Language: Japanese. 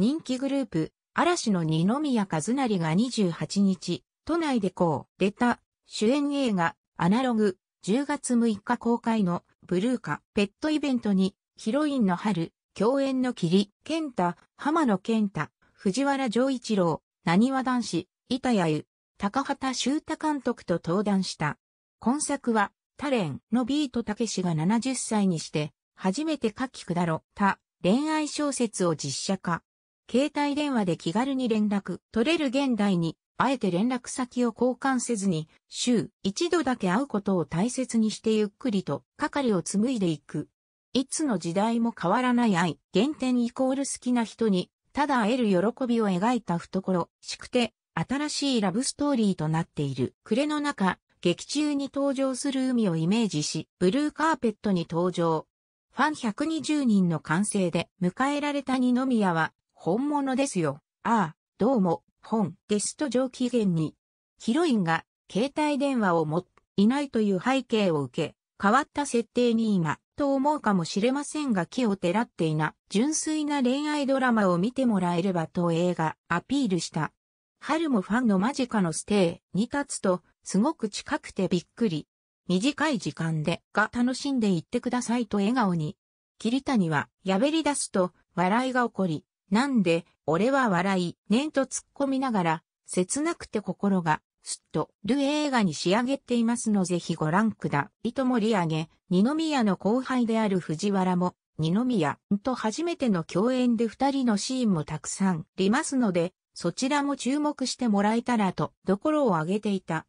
人気グループ、嵐の二宮和也が28日、都内でこう、出た、主演映画、アナログ、10月6日公開の、ブルーカ、ペットイベントに、ヒロインの春、共演の霧、健太、浜野健太、藤原丈一郎、何わ男子、板谷ゆ、高畑修太監督と登壇した。今作は、タレンのビートたけしが70歳にして、初めて書き下ろった恋愛小説を実写化。携帯電話で気軽に連絡取れる現代に、あえて連絡先を交換せずに、週一度だけ会うことを大切にしてゆっくりと、係を紡いでいく。いつの時代も変わらない愛、原点イコール好きな人に、ただ会える喜びを描いた懐、しくて、新しいラブストーリーとなっている。暮れの中、劇中に登場する海をイメージし、ブルーカーペットに登場。ファン120人の歓声で迎えられた二宮は本物ですよ。ああ、どうも、本ですと上機嫌に。ヒロインが携帯電話を持っていないという背景を受け、変わった設定に今、と思うかもしれませんが気をてらっていな、純粋な恋愛ドラマを見てもらえればと映画アピールした。春もファンの間近のステイに立つと、すごく近くてびっくり。短い時間でが楽しんでいってくださいと笑顔に。桐谷はやべり出すと笑いが起こり、なんで、俺は笑い、念と突っ込みながら、切なくて心が、すっと、る映画に仕上げていますのぜひご覧くだ。いと盛り上げ、二宮の後輩である藤原も、二宮と初めての共演で二人のシーンもたくさんりますので、そちらも注目してもらえたらと、どころを挙げていた。